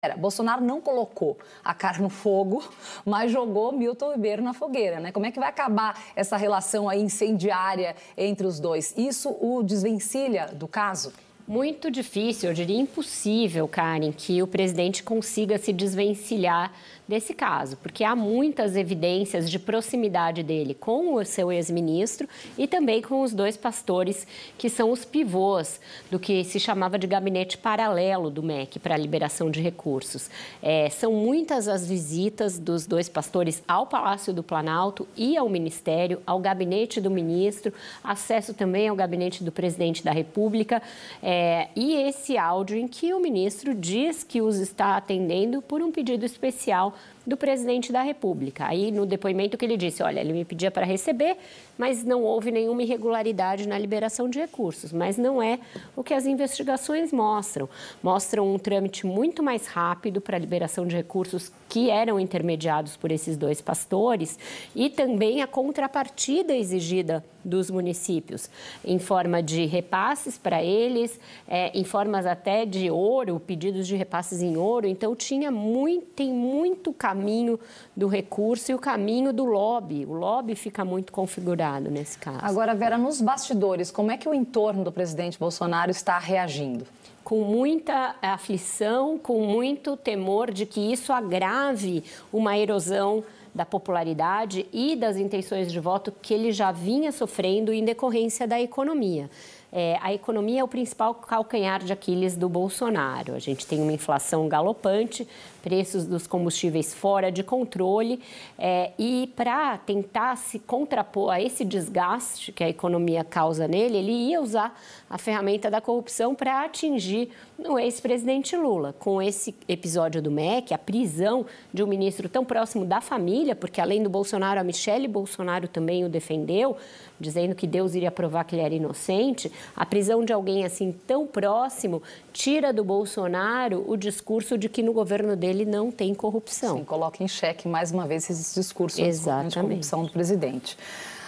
Era, Bolsonaro não colocou a cara no fogo, mas jogou Milton Ribeiro na fogueira, né? Como é que vai acabar essa relação aí incendiária entre os dois? Isso o desvencilha do caso? muito difícil, eu diria impossível, Karen, que o presidente consiga se desvencilhar desse caso, porque há muitas evidências de proximidade dele com o seu ex-ministro e também com os dois pastores que são os pivôs do que se chamava de gabinete paralelo do MEC para a liberação de recursos. É, são muitas as visitas dos dois pastores ao Palácio do Planalto e ao Ministério, ao gabinete do ministro, acesso também ao gabinete do presidente da República. É, é, e esse áudio em que o ministro diz que os está atendendo por um pedido especial do presidente da República. Aí, no depoimento que ele disse, olha, ele me pedia para receber, mas não houve nenhuma irregularidade na liberação de recursos. Mas não é o que as investigações mostram. Mostram um trâmite muito mais rápido para a liberação de recursos que eram intermediados por esses dois pastores e também a contrapartida exigida dos municípios, em forma de repasses para eles, é, em formas até de ouro, pedidos de repasses em ouro. Então, tinha muito, tem muito caminho caminho do recurso e o caminho do lobby. O lobby fica muito configurado nesse caso. Agora, Vera, nos bastidores, como é que o entorno do presidente Bolsonaro está reagindo? com muita aflição, com muito temor de que isso agrave uma erosão da popularidade e das intenções de voto que ele já vinha sofrendo em decorrência da economia. É, a economia é o principal calcanhar de Aquiles do Bolsonaro. A gente tem uma inflação galopante, preços dos combustíveis fora de controle. É, e para tentar se contrapor a esse desgaste que a economia causa nele, ele ia usar a ferramenta da corrupção para atingir o ex-presidente Lula. Com esse episódio do MEC, a prisão de um ministro tão próximo da família, porque além do Bolsonaro, a Michele Bolsonaro também o defendeu, dizendo que Deus iria provar que ele era inocente. A prisão de alguém assim tão próximo tira do Bolsonaro o discurso de que no governo dele não tem corrupção. Sim, coloca em xeque mais uma vez esse discurso Exatamente. de corrupção do presidente.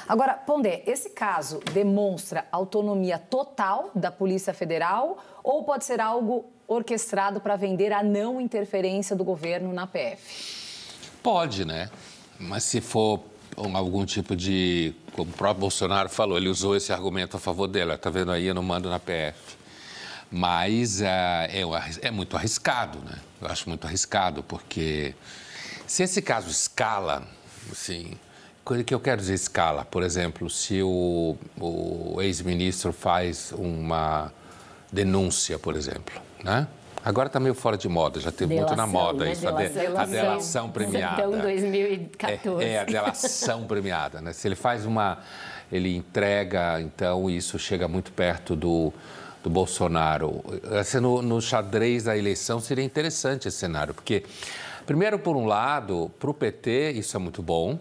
Agora, Pondé, esse caso demonstra autonomia total da Polícia Federal ou pode ser algo orquestrado para vender a não interferência do governo na PF? Pode, né? Mas se for algum tipo de. Como o próprio Bolsonaro falou, ele usou esse argumento a favor dela. Está vendo aí, eu não mando na PF. Mas uh, é, é muito arriscado, né? Eu acho muito arriscado, porque se esse caso escala, assim, coisa que eu quero dizer escala, por exemplo, se o, o ex-ministro faz uma denúncia, por exemplo, né? Agora está meio fora de moda, já teve delação, muito na moda né? isso, a, de, a delação premiada. Então, 2014. É, é, a delação premiada, né? Se ele faz uma. Ele entrega, então isso chega muito perto do, do Bolsonaro. Assim, no, no xadrez da eleição seria interessante esse cenário, porque, primeiro, por um lado, para o PT isso é muito bom,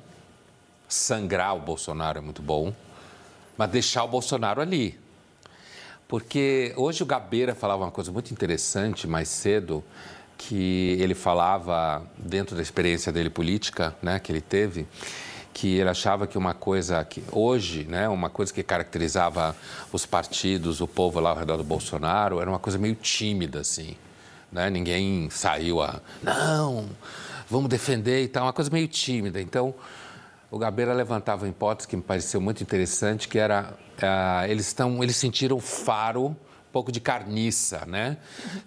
sangrar o Bolsonaro é muito bom, mas deixar o Bolsonaro ali, porque hoje o Gabeira falava uma coisa muito interessante mais cedo, que ele falava dentro da experiência dele política, né, que ele teve, que ele achava que uma coisa que hoje, né, uma coisa que caracterizava os partidos, o povo lá ao redor do Bolsonaro, era uma coisa meio tímida assim, né? Ninguém saiu a não, vamos defender e tal, uma coisa meio tímida. Então, o Gabeira levantava uma hipótese que me pareceu muito interessante, que era uh, eles estão, eles sentiram faro, um pouco de carniça, né?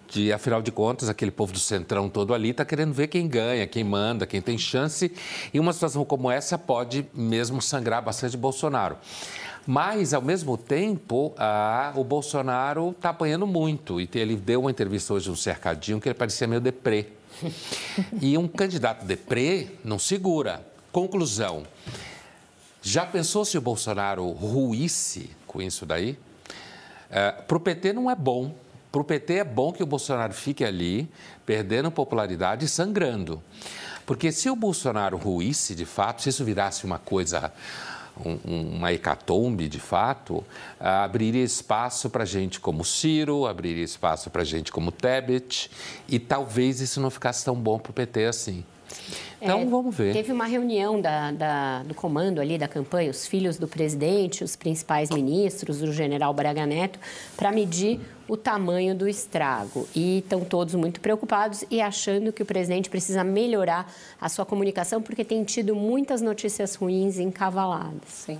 De afinal de contas, aquele povo do centrão todo ali está querendo ver quem ganha, quem manda, quem tem chance. E uma situação como essa pode mesmo sangrar bastante Bolsonaro. Mas, ao mesmo tempo, ah, o Bolsonaro está apanhando muito. E ele deu uma entrevista hoje no um Cercadinho que ele parecia meio deprê. E um candidato deprê não segura. Conclusão. Já pensou se o Bolsonaro ruísse com isso daí? É, Para o PT não é bom. Para o PT é bom que o Bolsonaro fique ali, perdendo popularidade e sangrando. Porque se o Bolsonaro ruísse de fato, se isso virasse uma coisa uma hecatombe de fato, ah, abriria espaço para gente como Ciro, abriria espaço para gente como Tebet, e talvez isso não ficasse tão bom para o PT assim. Então, é, vamos ver. Teve uma reunião da, da, do comando ali da campanha, os filhos do presidente, os principais ministros, o general Braga Neto, para medir o tamanho do estrago. E estão todos muito preocupados e achando que o presidente precisa melhorar a sua comunicação, porque tem tido muitas notícias ruins encavaladas. Sim.